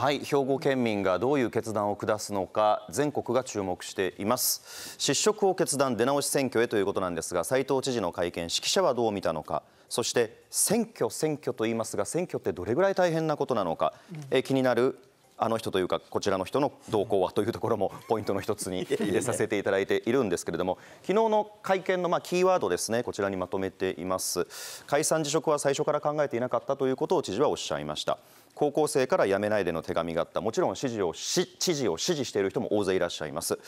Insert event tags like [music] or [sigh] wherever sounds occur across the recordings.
はい兵庫県民がどういう決断を下すのか全国が注目しています失職を決断出直し選挙へということなんですが斉藤知事の会見指揮者はどう見たのかそして選挙選挙と言いますが選挙ってどれぐらい大変なことなのか、うん、え気になるあの人というかこちらの人の動向はというところもポイントの一つに入れさせていただいているんですけれども昨日の会見のまキーワードですねこちらにまとめています解散辞職は最初から考えていなかったということを知事はおっしゃいました高校生から辞めないでの手紙があったもちろん支持をし知事を支持している人も大勢いらっしゃいます。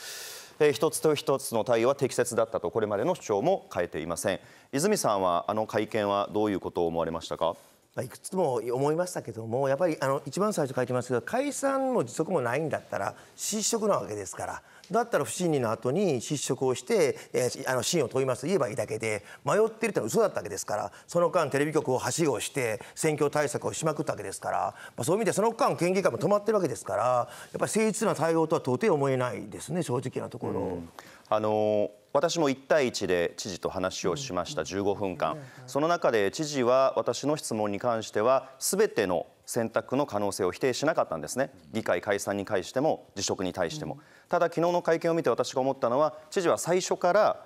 えー、一つと一つの対応は適切だったとこれまでの主張も変えていません泉さんはあの会見はどういうことを思われましたか。まあ、いくつも思いましたけどもやっぱりあの一番最初書いてますけど解散も辞職もないんだったら失職なわけですからだったら不審理の後に失職をして、えー、あの真を問いますと言えばいいだけで迷っているというのは嘘だったわけですからその間テレビ局をはしごして選挙対策をしまくったわけですから、まあ、そういう意味でその間県議会も止まっているわけですからやっぱり誠実な対応とは到底思えないですね正直なところ。うん、あのー私も1対1で知事と話をしました、15分間、その中で知事は私の質問に関しては、すべての選択の可能性を否定しなかったんですね、議会解散に対しても、辞職に対しても。ただ、昨日の会見を見て私が思ったのは、知事は最初から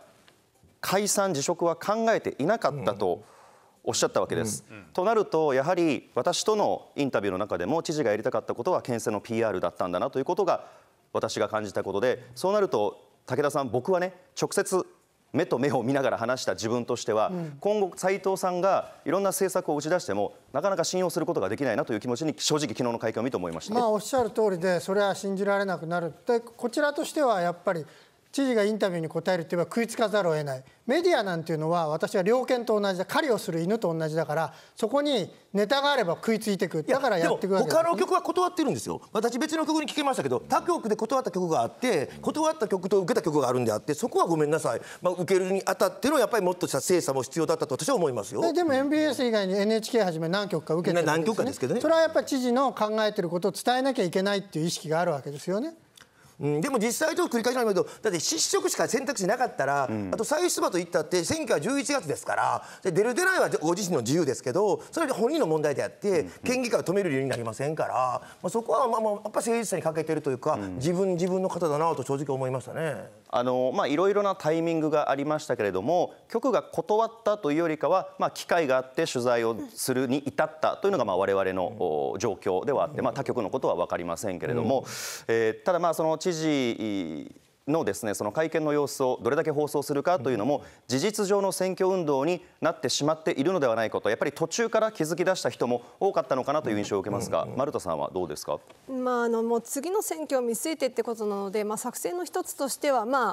解散、辞職は考えていなかったと。おっしゃったわけです、うんうん、となるとやはり私とのインタビューの中でも知事がやりたかったことは県政の PR だったんだなということが私が感じたことでそうなると武田さん僕はね直接目と目を見ながら話した自分としては、うん、今後斉藤さんがいろんな政策を打ち出してもなかなか信用することができないなという気持ちに正直昨日の会見を見て思いました、まあ、おっしゃる通りでそれは信じられなくなるでこちらとしてはやっぱり知事がインタビューに答えるってえば食いつかざるを得ないメディアなんていうのは私は猟犬と同じだ狩りをする犬と同じだからそこにネタがあれば食いついてくだからやっていくわけです、他の曲は断ってるんですよ私別の曲に聞きましたけど他局で断った曲があって断った曲と受けた曲があるんであってそこはごめんなさい、まあ、受けるにあたってのやっぱりもっとした精査も必要だったと私は思いますよでも MBS 以外に NHK はじめ何曲か受けてるんです、ね、何曲かですけどねそれはやっぱり知事の考えてることを伝えなきゃいけないっていう意識があるわけですよねうん、でも実際と繰り返しなんだけどだって失職しか選択肢なかったら、うん、あと再出馬といったって選挙は11月ですからで出る出ないはご自身の自由ですけどそれで本人の問題であって、県議会を止める理由になりませんから、まあ、そこは、まあまあ、やっぱ政治者に欠けてるというか、自分自分の方だなと正直思いましたね。あのまあ、いろいろなタイミングがありましたけれども局が断ったというよりかは、まあ、機会があって取材をするに至ったというのが、まあ、我々の状況ではあって、まあ、他局のことは分かりませんけれども、えー、ただまあその知事のですねその会見の様子をどれだけ放送するかというのも事実上の選挙運動になってしまっているのではないかとやっぱり途中から気づき出した人も多かったのかなという印象を受けますが、丸田さんはどうですか、まあ、あのもう次の選挙を見据えてってことなので、まあ、作戦の一つとしては、ま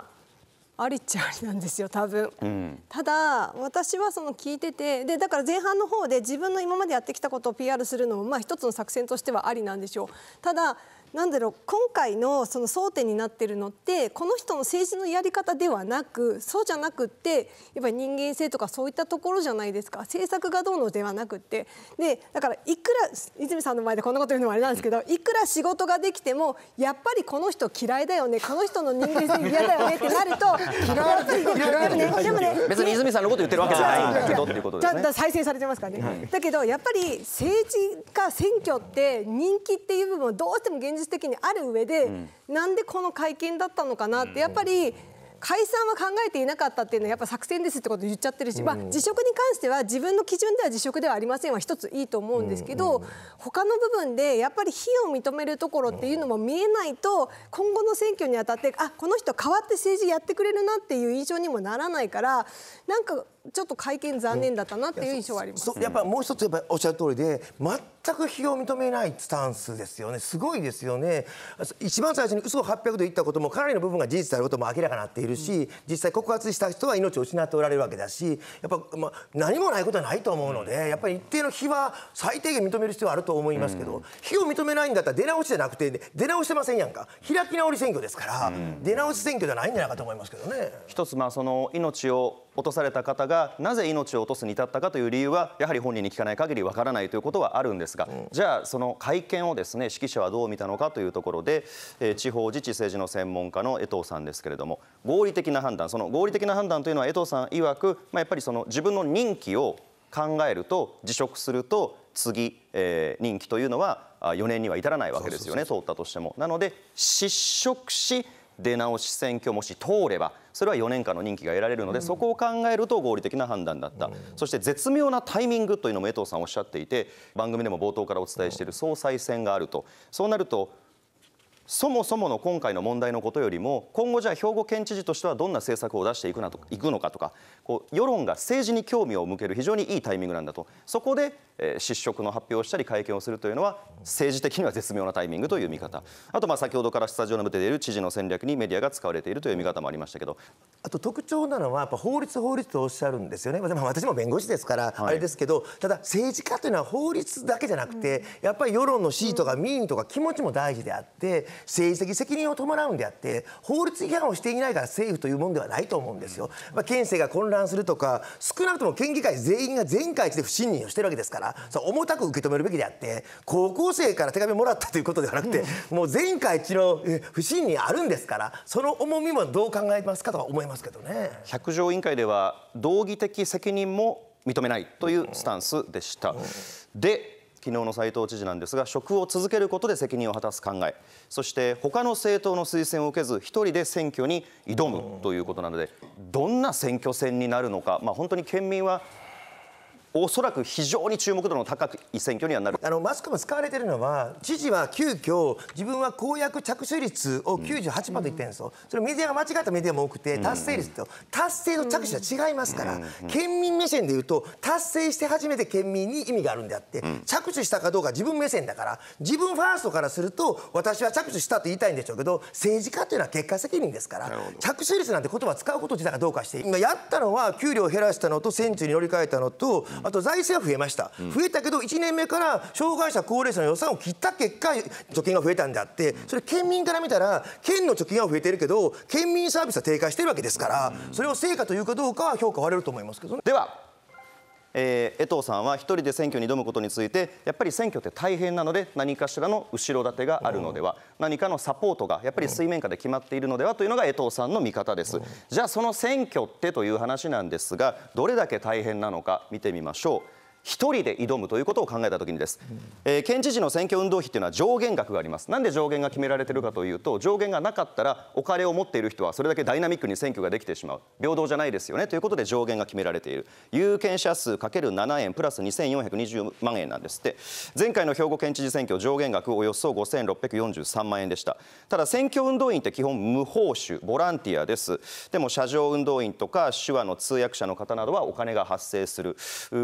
あ、ありっちゃありなんですよ多分、うん、ただ私はその聞いててでだから前半の方で自分の今までやってきたことを PR するのも、まあ、一つの作戦としてはありなんでしょう。ただなんだろう今回のその争点になってるのってこの人の政治のやり方ではなくそうじゃなくってやっぱり人間性とかそういったところじゃないですか政策がどうのではなくってでだからいくら泉さんの前でこんなこと言うのもあれなんですけどいくら仕事ができてもやっぱりこの人嫌いだよねこの人の人間性嫌だよねってなると嫌っぱりでもね別に泉さんのこと言ってるわけじゃないんだけどっていうことですね。再生されてますからね、はい、だけどやっぱり政治家選挙って人気っていう部分をどうしても現実実的にある上で、うん、なんでこの会見だったのかなってやっぱり。解散は考えていなかったっていうのはやっぱ作戦ですってこと言っちゃってるし、まあ、辞職に関しては自分の基準では辞職ではありませんは一ついいと思うんですけど、うん、他の部分でやっぱり非を認めるところっていうのも見えないと今後の選挙にあたってあこの人変わって政治やってくれるなっていう印象にもならないからなんかちょっと会見残念だったなっていう印象はあります、うん、やっぱりもう一つやっぱおっしゃる通りで全く非を認めないスタンスですよねすごいですよね一番最初に嘘を800度言ったこともかなりの部分が事実であることも明らかになっているし、うん、実際告発した人は命を失っておられるわけだしやっぱ、まあ、何もないことはないと思うので、やっぱり一定の非は最低限認める必要はあると思いますけど、非を認めないんだったら出直しじゃなくて出直してませんやんか開き直り選挙ですから、出直し選挙じゃないんじゃないかと思いますけどね。一つまあその命を落とされた方がなぜ命を落とすに至ったかという理由はやはり本人に聞かない限りわからないということはあるんですが、うん、じゃあその会見をですね指揮者はどう見たのかというところで、えー、地方自治政治の専門家の江藤さんですけれども合理的な判断その合理的な判断というのは江藤さん曰く、まあ、やっぱりその自分の任期を考えると辞職すると次、えー、任期というのは4年には至らないわけですよね通ったとしても。なので失職し出直し選挙もし通ればそれは4年間の任期が得られるので、そこを考えると合理的な判断だった、そして絶妙なタイミングというのも江藤さんおっしゃっていて番組でも冒頭からお伝えしている総裁選があるとそうなるとそもそもの今回の問題のことよりも今後じゃあ兵庫県知事としてはどんな政策を出していくなといくのかとかこう世論が政治に興味を向ける非常にいいタイミングなんだとそこで、えー、失職の発表をしたり会見をするというのは政治的には絶妙なタイミングという見方あとまあ先ほどからスタジオの出ている知事の戦略にメディアが使われているという見方もありましたけどあと特徴なのはやっぱ法律法律とおっしゃるんですよね、まあ、私も弁護士ですから、あれですけど、はい、ただ政治家というのは法律だけじゃなくて、やっぱり世論のシートが民意とか気持ちも大事であって。政治的責任を伴うんであって法律違反をしていないから政府というものではないと思うんですよ、まあ、県政が混乱するとか少なくとも県議会全員が全会一致で不信任をしてるわけですからそ重たく受け止めるべきであって高校生から手紙もらったということではなくて、もう全会一致の不信任あるんですからその重みもどう考えますかとは思いますけどね。百条委員会では道義的責任も認めないというスタンスでした。うんうん、で昨日の斉藤知事なんですが職を続けることで責任を果たす考えそして他の政党の推薦を受けず1人で選挙に挑むということなのでどんな選挙戦になるのか、まあ、本当に県民はおそらく非常に注目度の高い選挙にはなるあのマスコミ使われてるのは知事は急遽自分は公約着手率を98%と言ってるんですよ、うん、それメディアが間違ったメディアも多くて達成率と、達成と着手は違いますから、うん、県民目線でいうと達成して初めて県民に意味があるんであって、着手したかどうか自分目線だから自分ファーストからすると私は着手したと言いたいんでしょうけど政治家というのは結果責任ですから着手率なんて言葉使うこと自体がどうかして今やったのは給料を減らしたのと選挙に乗り換えたのと、あと財政は増えました、増えたけど1年目から障害者高齢者の予算を切った結果貯金が増えたんであってそれ県民から見たら県の貯金は増えてるけど県民サービスは低下してるわけですからそれを成果というかどうかは評価割れると思いますけど、ね、ではえー、江藤さんは一人で選挙に挑むことについてやっぱり選挙って大変なので何かしらの後ろ盾があるのでは何かのサポートがやっぱり水面下で決まっているのではというのが江藤さんの見方ですじゃあその選挙ってという話なんですがどれだけ大変なのか見てみましょう。一人で挑むということを考えたときにです、えー、県知事の選挙運動費というのは上限額がありますなんで上限が決められてるかというと上限がなかったらお金を持っている人はそれだけダイナミックに選挙ができてしまう平等じゃないですよねということで上限が決められている有権者数かける7円プラス2420万円なんですって前回の兵庫県知事選挙上限額およそ5643万円でしたただ選挙運動員って基本無報酬ボランティアですでも車上運動員とか手話の通訳者の方などはお金が発生する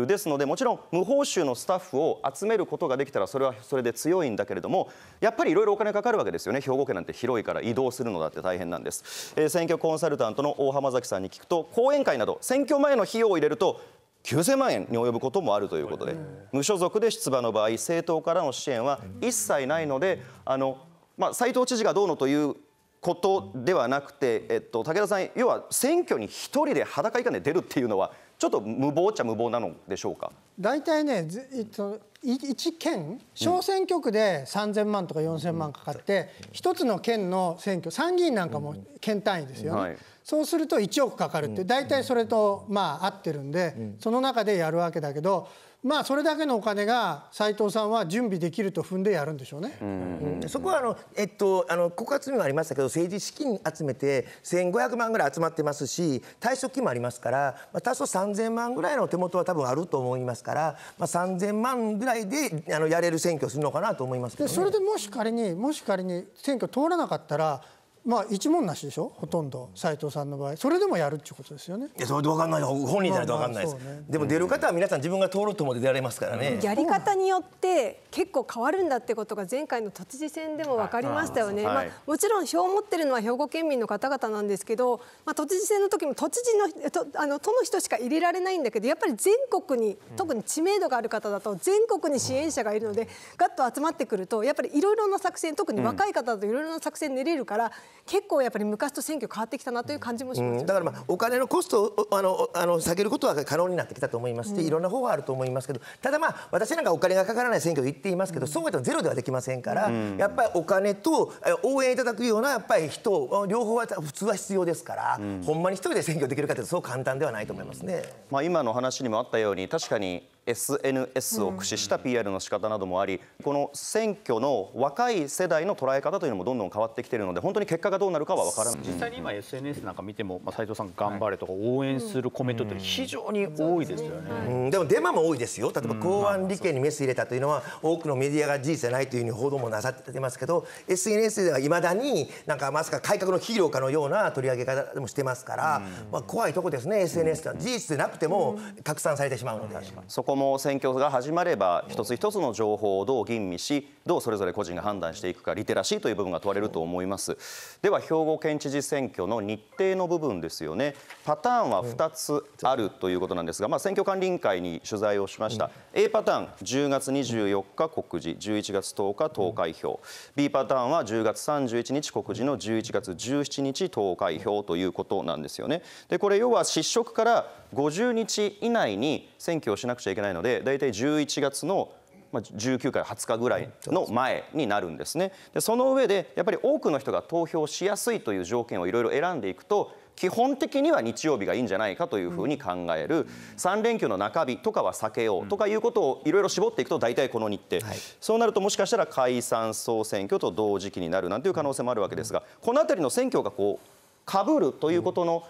ですのでもちろんろん無報酬のスタッフを集めることができたらそれはそれで強いんだけれどもやっぱりいろいろお金かかるわけですよね兵庫県なんて広いから移動するのだって大変なんです、えー、選挙コンサルタントの大浜崎さんに聞くと講演会など選挙前の費用を入れると9000万円に及ぶこともあるということで無所属で出馬の場合政党からの支援は一切ないのであの、まあ、斉藤知事がどうのということではなくて、えっと、武田さん要は選挙に1人で裸以下で出るっていうのはちょっと無謀っちゃ無謀なのでしょうか大体ね、えっと、1県小選挙区で3000万とか4000万かかって1つの県の選挙参議院なんかも県単位ですよね、はい、そうすると1億かかるって大体それとまあ合ってるんでその中でやるわけだけどまあそれだけのお金が斉藤さんは準備できると踏んでやるんでしょうね。うんそこはあのえっとあの告発にもありましたけど政治資金集めて千五百万ぐらい集まってますし退職金もありますから、まあ、多少三千万ぐらいの手元は多分あると思いますから、まあ、三千万ぐらいであのやれる選挙するのかなと思いますけど、ね、それでもし仮にもし仮に選挙通らなかったらまあ一文なしでしょほとんど斎藤さんの場合それでもやるっていうことですよねいやそれで分かんない本人じゃないと分かんないです、まあまあね、でも出る方は皆さん自分が通ろうと思って出られますからね、うん、やり方によって結構変わるんだってことが前回の都知事選でも分かりましたよね、はい、まあ、もちろん票を持ってるのは兵庫県民の方々なんですけど、まあ、都知事選の時も都知事のとあの都の人しか入れられないんだけどやっぱり全国に特に知名度がある方だと全国に支援者がいるので、うん、ガッと集まってくるとやっぱりいろいろな作戦特に若い方だといろいろな作戦練れるから、うん結構やっぱり昔と選挙変わってきたなという感じもします、ねうん、だから、まあ、お金のコストをあのあの下げることは可能になってきたと思いましうん、いろんな方法あると思いますけどただまあ私なんかお金がかからない選挙を言っていますけど、うん、そういったゼロではできませんから、やっぱりお金と応援いただくようなやっぱり人両方は普通は必要ですから、ほんまに一人で選挙できるかというとそう簡単ではないと思いますね、まあ、今の話にもあったように確かに SNS を駆使した PR の仕方などもありこの選挙の若い世代の捉え方というのもどんどん変わってきているので本当に結果がどうなるかは分からない実際に今 SNS なんか見ても、まあ、藤さん頑張れとか応援するコメントって非常に多いですよね、うん、でもデマも多いですよ例えば公安利権にメス入れたというのは多くのメディアが事実じゃないというふうに報道もなさってますけど SNS ではいまだになんかまさか改革のヒーローかのような取り上げ方でもしてますから、まあ、怖いとこですね SNS は事実でなくても拡散されてしまうので。そここの選挙が始まれば一つ一つの情報をどう吟味しどうそれぞれ個人が判断していくかリテラシーという部分が問われると思いますでは兵庫県知事選挙の日程の部分ですよねパターンは2つあるということなんですが、まあ、選挙管理委員会に取材をしました A パターン10月24日告示11月10日投開票 B パターンは10月31日告示の11月17日投開票ということなんですよねでこれ要は失職から50日以内に選挙をしなくちゃいけないので大体11月の19から20日ぐらいの前になるんですねでその上でやっぱり多くの人が投票しやすいという条件をいろいろ選んでいくと基本的には日曜日がいいんじゃないかというふうに考える、うん、3連休の中日とかは避けようとかいうことをいろいろ絞っていくと大体この日程、はい、そうなるともしかしたら解散総選挙と同時期になるなんていう可能性もあるわけですがこの辺りの選挙がこうかぶるということの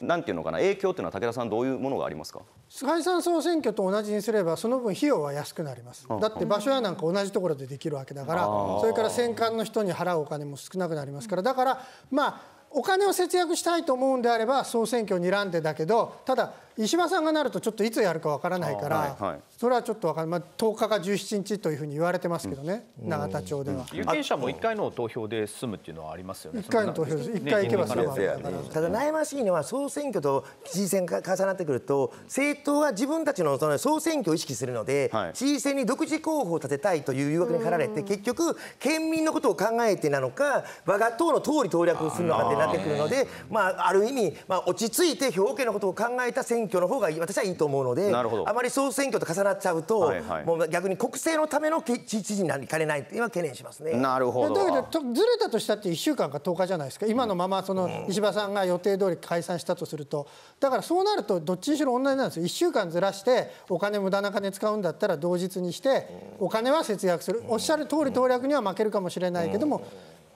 なんていうのかな影響というのは武田さんどういうものがありますか菅井さん総選挙と同じにすればその分費用は安くなりますだって場所やなんか同じところでできるわけだからそれから戦艦の人に払うお金も少なくなりますからだからまあお金を節約したいと思うんであれば総選挙にらんでだけどただ石破さんがなるとちょっといつやるかわからないから、はいはい、それはちょっとわかんない、まあ、10日か17日というふうに言われてますけどね、うん、永田町では、有権者も1回の投票で済むっていうのはありますよね1回の投票で1回行けば済む、わけね、ただ悩ましいのは総選挙と知事選が重なってくると政党は自分たちのその総選挙を意識するので、はい、知事選に独自候補を立てたいという誘惑に駆られて結局県民のことを考えてなのか我が党の通り投略をするのかってなってくるのでまあある意味、まあ、落ち着いて表庫のことを考えた選挙挙の方が私はいいと思うのであまり総選挙と重なっちゃうと、はいはい、もう逆に国政のための知事になりかねないっていうのは懸念しますね。なるほどだけどずれたとしたって1週間か10日じゃないですか今のままその石破さんが予定通り解散したとするとだからそうなるとどっちにしろ同じなんですよ1週間ずらしてお金無駄な金使うんだったら同日にしてお金は節約するおっしゃる通り投略には負けるかもしれないけども。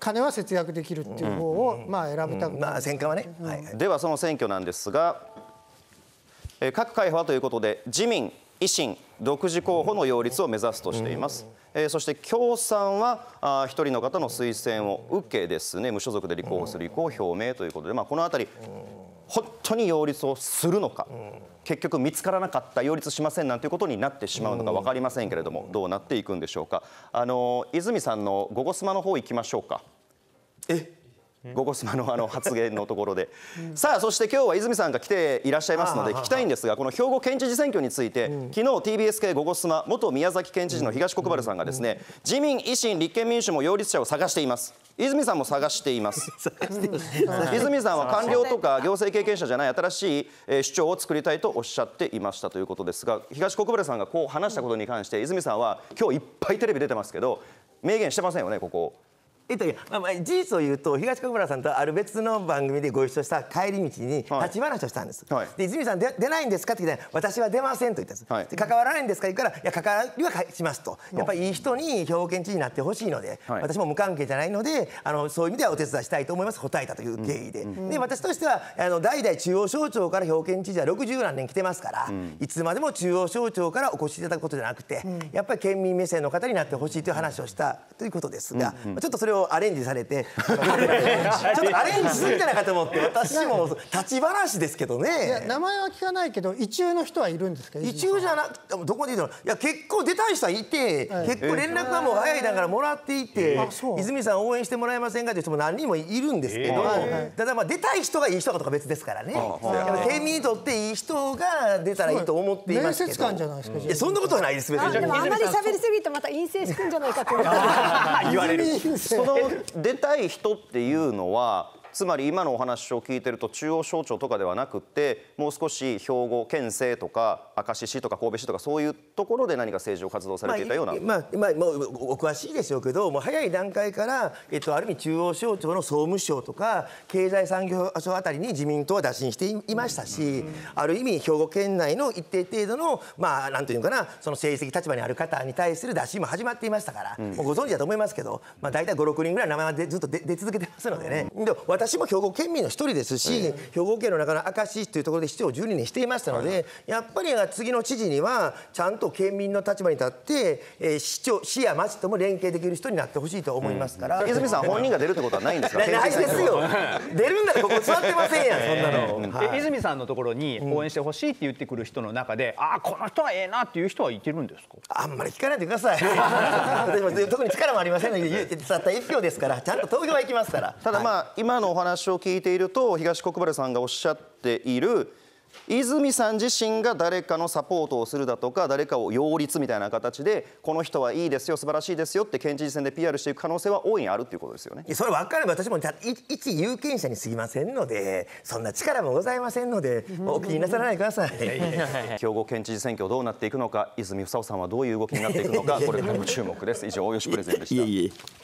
金は節約できるっていう方をまあ選びたくなる、まあ、選挙はね、はい、ではその選挙なんですが各会派はということで自民維新独自候補の擁立を目指すとしています、えー、そして共産は1人の方の推薦を受けですね無所属で立候補する意向を表明ということで、まあ、この辺り本当に擁立をするのか、結局見つからなかった擁立しませんなんていうことになってしまうのか分かりませんけれども、どうなっていくんでしょうかあの泉さんの「ゴゴスマ」の方行きましょうか。え「ゴゴスマの」あの発言のところでさあそして今日は泉さんが来ていらっしゃいますので聞きたいんですがこの兵庫県知事選挙について、うん、昨日 TBS 系「ゴゴスマ」元宮崎県知事の東国原さんがですね、自民維新立憲民主も擁立者を探しています泉さんも探しています [laughs] 泉さんは官僚とか行政経験者じゃない新しい、え主張を作りたいとおっしゃっていましたということですが東国原さんがこう話したことに関して泉さんは今日いっぱいテレビ出てますけど明言してませんよねここ。えっと、まあ、事実を言うと東国原さんとある別の番組でご一緒した帰り道に立ち話をしたんです、はい、で泉さん出ないんですかって聞いたら私は出ませんと言ったんです、はい、で関わらないんですか言うからいや関わりはしますとやっぱりいい人に兵庫県知事になってほしいので、はい、私も無関係じゃないのであのそういう意味ではお手伝いしたいと思います答えたという経緯で、うん、で私としてはあの代々中央省庁から兵庫県知事は60何年来てますから、うん、いつまでも中央省庁からお越しいただくことじゃなくて、うん、やっぱり県民目線の方になってほしいという話をしたということですが、ちょっとそれをアレンジされて [laughs] ちょっとアレンジすぎたのかと思って私も立ち話ですけどね名前は聞かないけど一中の人はいるんですけど一中じゃなくてどこでいいのいや結構出たい人はいて、はい、結構連絡はもう早いだからもらっていて、えー、泉さん応援してもらえませんかという人も何人もいるんですけど、えー、ただまあ出たい人がいい人かとか別ですからね、はい、県民にとっていい人が出たらいいと思っていますけど面接官じゃないですか、うん、いやそんなことはないです別にでもあまり喋りすぎてまた陰性してんじゃないかと [laughs] 言われる出たい人っていうのはつまり今のお話を聞いてると中央省庁とかではなくてもう少し兵庫県政とか明石市とか神戸市とかそういうところで何か政治を活動されていたような、まあ、まあ、まお詳しいでしょうけどもう早い段階から、えっと、ある意味中央省庁の総務省とか経済産業省あたりに自民党は打診していましたし、ある意味兵庫県内の一定程度のまあなんていうかなその政治的立場にある方に対する打診も始まっていましたから、もうご存知だと思いますけど、まあ、大体56人ぐらい名前はずっと出続けてますのでね。で私も兵庫県民の一人ですし、えー、兵庫県の中の明石市というところで市長を12年していましたので、はい、やっぱり次の知事にはちゃんと県民の立場に立って、えー、市長市や町とも連携できる人になってほしいと思いますから、うん、泉さん本人が出るってことはないんですかないですよ出るんだらここ座ってませんやん、そんなの、はい、泉さんのところに応援してほしいって言ってくる人の中で、うん、ああこの人はええなっていう人はいけるんですかあんまり聞かないでください [laughs] 特に力もありませんのでたった一票ですからちゃんと投票は行きますからただまあ、はい、今のお話を聞いていると東国原さんがおっしゃっている泉さん自身が誰かのサポートをするだとか誰かを擁立みたいな形でこの人はいいですよ素晴らしいですよって県知事選で PR していく可能性は大いにあるっていうことですよねそれ分かれば私も一有権者にすぎませんのでそんな力もございませんのでお気になさらないでください [laughs] 兵庫県知事選挙どうなっていくのか泉房夫さんはどういう動きになっていくのかこれからも注目です以上大吉プレゼンでした